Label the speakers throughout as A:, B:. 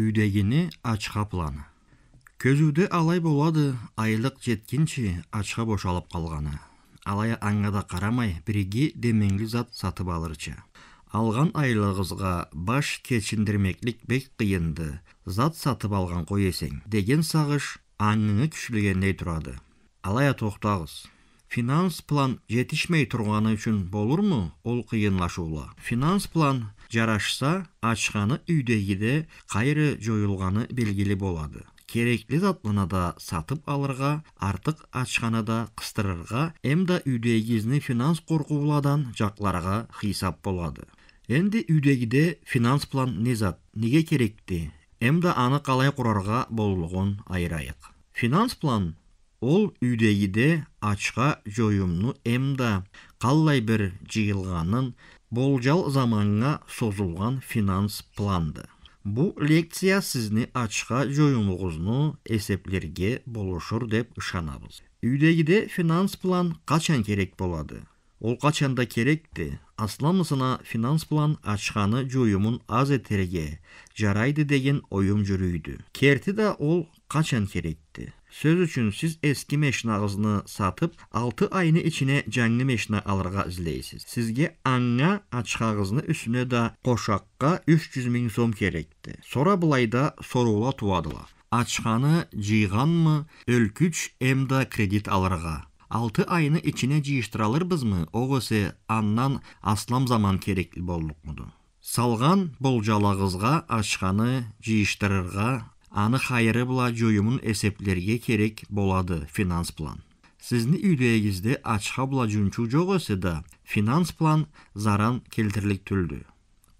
A: үйдегіні ашқа планы көзуді алай болады айлық жеткенше ачқа бошалып қалғаны алай аңғада қарамай біреге деменгі зат сатып алырчы алған айлығызға баш кешіндірмеклік бек қиынды зат сатып алған қой есен, деген сағыш аңыңы күшілгендей тұрады алая тоқтағыз финанс план жетішмей тұрғаны үшін болыр мұ ол қиынлашуыла. финанс план жарашса ачқаны үйдегіде қайры жойылғаны белгілі болады керекли да сатып алырға артық да қыстырырға эмда үйдегізіні финанс қорқуыладан жакларга хисап болады энди үйдегіде финанс план не зат неге керекти да аны қалай құрарға болгон айрайық. финанс план ол үйдегіде ачқа жоюмну да қалай бір жиылғанын болжал заманға созылған финанс планды бұл лекция сізні ашқа жоюңузну эсеплерге болушур деп ышанабыз үйдегіде финанс план қачан керек болады ол қачанда керекті? асламысына финанс план ачканы жоюмун аз этерге жарайды деген ойым жүрүйдү керти да ол қачан керекти Сөз үчүн сіз эски мешнагызны сатып, 6 айны ичине жаңы мешна алырга Сізге Сизге аңга ачкагызны үстүнө да қошаққа 300 миң сом керекті Сора булайда сорууга туадыла. Ачканы жыйганмы? Өлкүч эмда кредит алырга. 6 айны ичине жыйыштыралырбызмы? Огосе аннан аслам заман керекли болдукмуду? Салган болжалагызга ачканы жыйыштырырга аны кайра бұла жойымын керек болады финанс план Сізні үйдегізді ачка бұла жүнчу жок да финанс план заран түлді.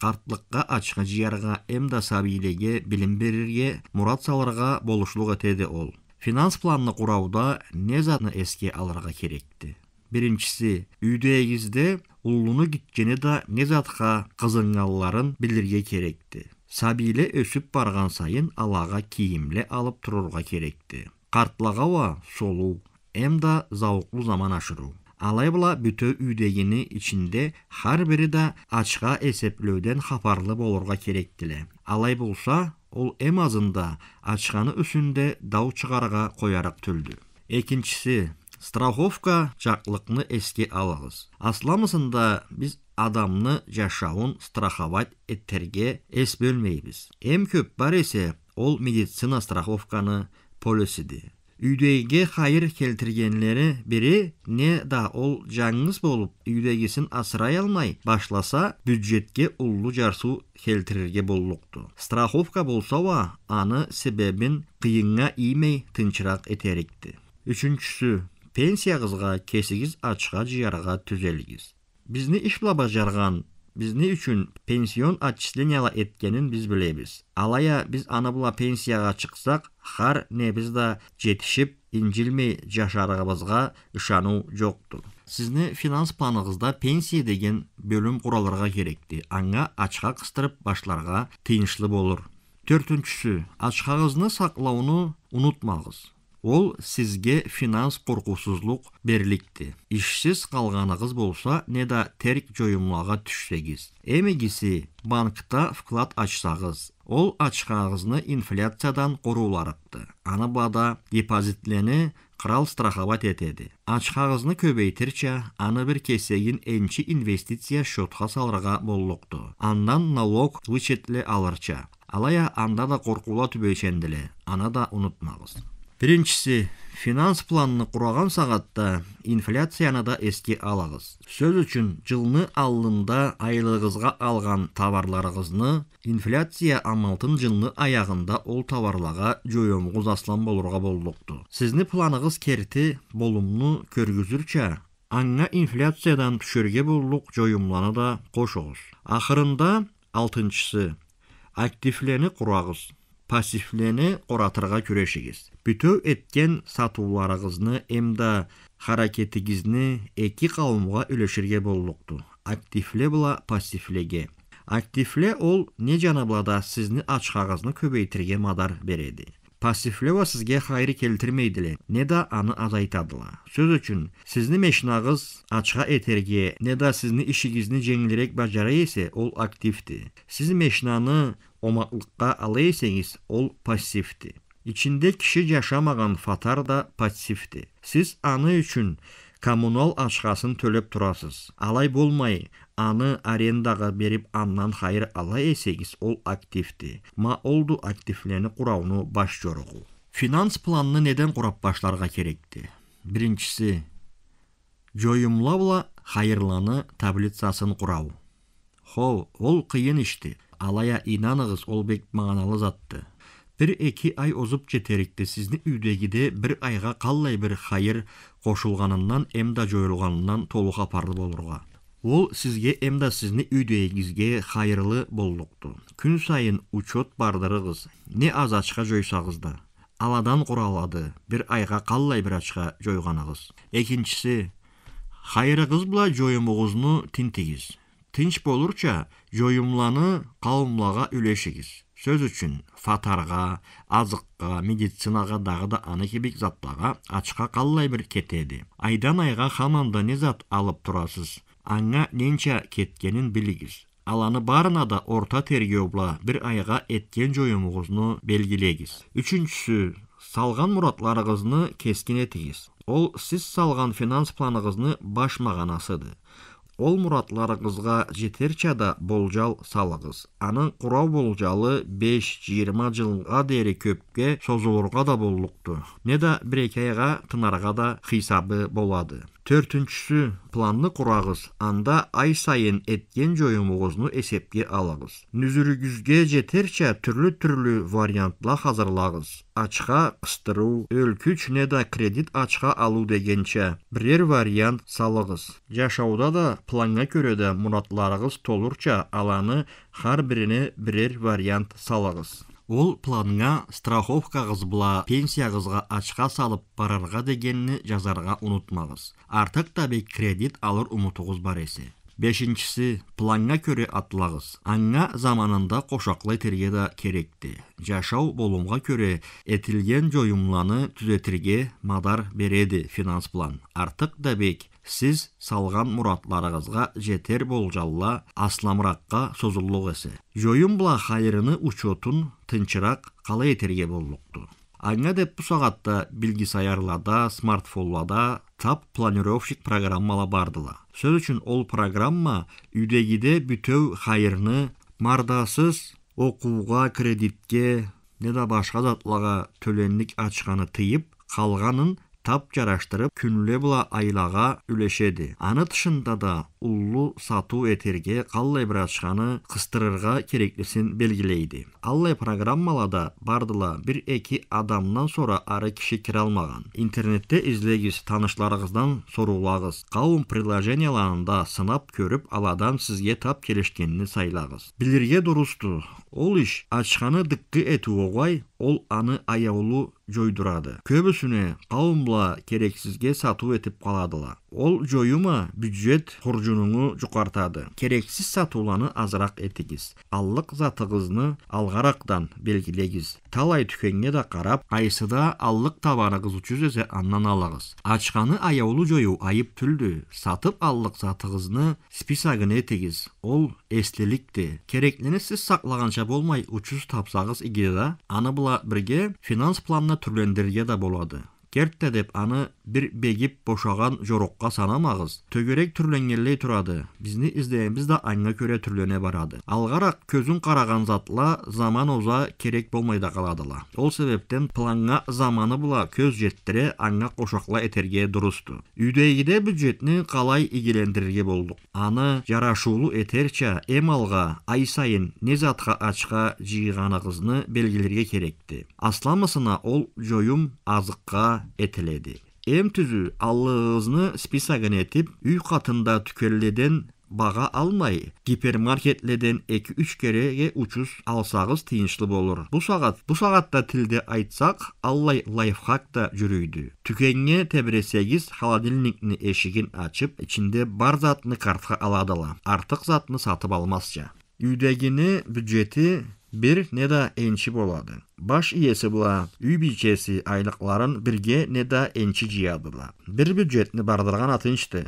A: Қартлыққа ачка жыярга эмда сабилеге билим берерге мұрат саларға болушлук этеди ол финанс планны құрауда не затны эске алырға керекті? Біріншісі, үйдегізді улууну кеткені да не затка кызынганларын керекті сабиле өсіп барған сайын алаға киімле алып тұрырға керекті уа солу да зауқлы заман ашыру алай бұла бүтө үйдегіні ішінде хар бірі да ачқа есеплеуден хапарлы болырға керектіле алай болса ол эм азында ачқаны үсінде дау чыгарга қоярып түлді Екіншісі, страховка жақлықны эске алабыз асламысында біз адамны жашауын страховать еттерге эс бөлмейбиз эм көп бар эсе ол медицина страховканы полисиди Үйдеге хайыр келтіргенлері бірі не да ол жаңыз болып үйдегісін асырай алмай башласа бюджетке уллу жарсуу келтірерге болулукту страховка болсауа аны себебин қиынға имей тынчыраак этерикти үшіншісі пенсияңызға кесігіз ачка жыярга түзелгіз Бізні іш бұла бажарған, не үшін пенсион отчисленияла еткенін біз білебіз. Алая біз аны бұла пенсияға шықсақ, қар не бізді жетішіп, инжілмей бізға үшану жоқты. Сізіне финанс планыңызда пенсия деген бөлім құраларға керекті. Аңға ачқа қыстырып башларға тыйыншылы болыр. Төртіншісі, ашқағызны сақлауыны ұнытмағыз ол сізге финанс қорқусызлық берлікті. Ишсіз калганыгыз болса не да терк жойымлаға түшсегіз. Емегісі, банкта вклад ашсағыз. ол ашқағызны инфляциядан коруларыкты Ана бада депозитлені кырал страховат етеді. Ашқағызны көбейтерше, аны бір кесегін әнші инвестиция шотқа салырға боллукту андан налог вычетле алырча алая анда да қорқула түбейшенділі, ана да унутмагыз Біріншісі, финанс планны құраған сағатта инфляцияны да еске алағыз. Сөз үшін жылны алдында айлығызға алған товарларыңызны инфляция амалтын жылны аяғында ол таварлаға жоемғыз аслан болырға болдықты. Сізні планыңыз керті болымны көргізірчә, аңа инфляциядан түшерге болдық жоюмланы да қошуыз. Ақырында алтыншысы, активлені құрағыз пассивлені оратырға күрешігіз. Бүтөу еткен сатуларығызны әмді қаракетігізні әкі қауымға үлешірге болдукту активле бұла пассивлеге активле ол не жанаблада сізні ачқағызны көбейтірге мадар береді. пассивле ба сізге қайры келтирмейдиле не да аны азайтадыла сөз үчүн сізні мешінағыз ачға этерге не да сізні ишигизни жеңілірек бажарайесе ол активді. Сіз мешнаны омаклыққа алайсеңіз ол пассивті ичинде киши жашамаған фатар да пассивті. Сіз аны үшін коммунал ашқасын төлөп тұрасыз. алай болмай аны арендаға берип андан хайыр ала эсеңиз ол активти олду активлени курауну баш жоргу финанс планны неден құрап башларға керекті? Біріншісі, жоюмлабла хайырланы таблицасын құрау. хо ол қиын ишти алая инаныгыз ол бек мағаналы затты бир эки ай озуп жетерикте сизди үйдөгиде бир айга каллай бир хайыр кошулганынан эмда жоюлганынан толук апарды болурга ол сізге эмда сиздин үйдегізге хайырлы болдукту күн сайын учет бардырыгыз не аз ачка жойсагыз да аладан куралады бир айга каллай бир ачка жойганыгыз экинчиси хайырыгыз була жоюмугузну тинтигиз тынч болурча жоюмланы каумлага үлешигиз сөз үчүн фатарга азыкка медицинага дагы да аны кебек заттарга ачка каллай бир кетеди айдан айга хаманда не зат алып турасыз аңа ненче кеткенин билигиз Аланы аны баарына да орта тергөө була бир айга эткен жоюмугузну белгилегиз үчүнчүсү салган муратларыгызны кескин ол сиз салган финанс баш башмаганасыды ол мұратларыңызға да болжал салығыз. аның құрау болжалы 5-20 жылға дери көпке созылырға да боллукту не да тынарға да хисабы болады төртүнчүсү планны курагыз анда ай сайын эткен жоюмуңузду эсепке алыңыз нүзүрүгүзгө жетерче түрлі түрлү вариантлар қазырлағыз. ачка кыстыруу өлкүч не да кредит ачка алу дегенче бирер вариант салыгыз Жашауда да планга көрө да муратларыңыз толурча аланы ар бирине бирер вариант салыгыз Ол планыңа страховка ғыз бұла, пенсия қызға ашқа салып барарға дегенні жазарға ұнытмағыз. Артық табе кредит алыр ұмытуғыз бар есе. Бешіншісі, планға көре атлағыз. Аңға заманында қошақлай терге да керекті. Жашау болымға көре етілген жойымланы түзетірге мадар береді финанс план. Артық дәбек сіз салған мұратларыңызға жетер болжалла асламыраққа созуллық эсе була хайырыны учетун тынчырақ қалай етерге боллукту Аңа деп бұл сағатта білгісайарлада, смартфонлада тап планировщик программала бардыла. Сөз үшін ол программа үйдегиде бүтеу хайырны мардасыз оқуға, кредитке, не да башқа затлаға төленлік ашқаны тыйып, қалғанын тап жараштырып бұла айлага үлешеди аны тышында да сату сатуу этерге каллай шығаны кыстырырга керектисин белгилейди аллай программалада бардыла бир эки адамдан сора ары киши кире алмаган интернетте издегиз танышларығыздан сорулағыз. каум приложенияларында сынап көрүп аладан сизге тап келешкеніні сайлагыз билирге дурусту Ол иш ашқаны дыккы ету оғай, ол аны аяулу жойдырады. Көбісіне қауымла керексизге сату етіп қаладыла. Ол жоюма бюджет куржунуңу жұқартады. керексиз сатуланы азырақ этигиз Аллық затығызны алғарақтан белгілегіз. Талай түкенге да қарап, айсыда аллық табарығыз үшізезе аннан алығыз. Ачқаны аяулы жойу айып түлді. Сатып аллық затығызны списагын этигиз Ол естелікті. керектенесиз сіз болмай болмай учуш тапсагыз да аны була бирге финанс планына түрлөндүрүүгө да болады. кертте деп аны Бір бегіп, бошаған жороққа санамағыз. төгерек түрленгерлей тұрады. Бізні издебиз да аңга көре түрлене барады Алғарақ көзүн қараған затла заман оза керек болмай да ла ол себептен планға заманы була көз жеттире қошақла кошакла этерге дурусту үйдегиде бюджетні қалай игелендірерге болдық. аны жарашулы етерча эм алга ай сайын не затка ачка жыйганыгызны белгилерге керекти асламысына ол жойым азыққа этиледи эм түзү аллыгыңызны списогуна этип үй катында түкөрледен баға алмай гипермаркетлерден 2-3 кереге учуз алсағыз тыйынчлы болыр. Бұл сағат, бұл сағатта тилде айтсақ, аллай лайфхак да жүрүйдү Түкенге тебиресеңиз холодильникні эшигин ачып, ичинде бар затны ала аладыла. Артық затны сатып алмасча. Үйдегіні бюджеті не неда энчи болады баш иесі бұла, үй бірге, айлыкларын бирге неда энчи жыядыла бир бюджетни бардырған атыншты.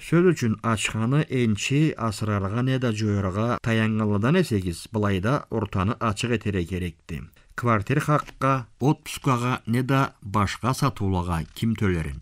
A: сөз үчүн ачканы энчи асырарга неда жоерга таянганлыдан эсегиз былайда ортаны ачык этере керекти квартир хакка не да, башка сатуулага кім төлерін.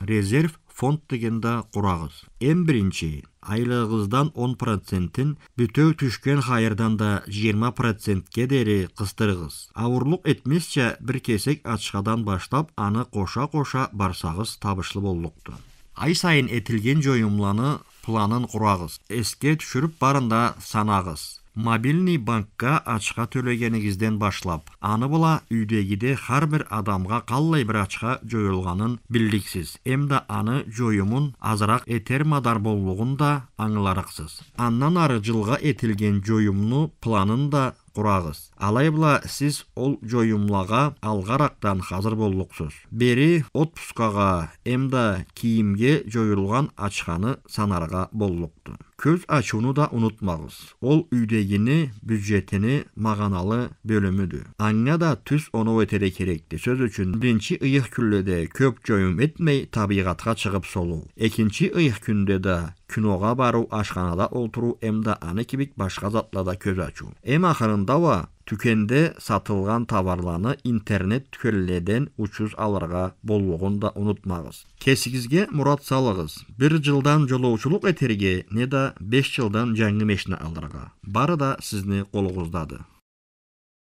A: резерв фонд да құрағыз эң бірінші айлығыңыздан 10 процентін бүтеу түшкен хайырдан да 20 процентке дери қыстырығыз ауырлық етмесше бір кесек ачкадан баштап аны қоша қоша барсағыз табышлы болдықты. ай сайын етілген жойымланы планын құрағыз еске түшіріп барында санағыз мобильный банкка ачка төлөгениңизден башлап аны була үйдегиде ар бир адамга калай бир ачка жоюлганын билдиксиз эмде аны жоюмун азыраак этер мадар болугун да аңыларыксыз андан ары жылга этилген жоюмну планын да курагыз алай була сиз ол жоюмлага алгарактан хазыр боллуксуз бери отпускага эмда кийимге жоюлган ачканы санарга боллукту көз ачууну да унутпаңыз ол үйдегини бюджетини маганалы бөлүмүдү аңа да түс түз өтере керекти сөз үчүн биринчи ыйык күлөде көп жоюм этмей табигатка чыгып солу. экинчи ыйык күндө да киного баруу ашканада отуруу эмда аны кибик башка затларда көз ачуу эми акырындаба дүкенде сатылған товарларны интернет түкерледен учуз аларга болуғын да ұнытмағыз. Кесігізге мурат салығыз. бир жылдан жолоочулук этерге не да беш жылдан жаңы мешина аларга Бары да сиздин колуңуздады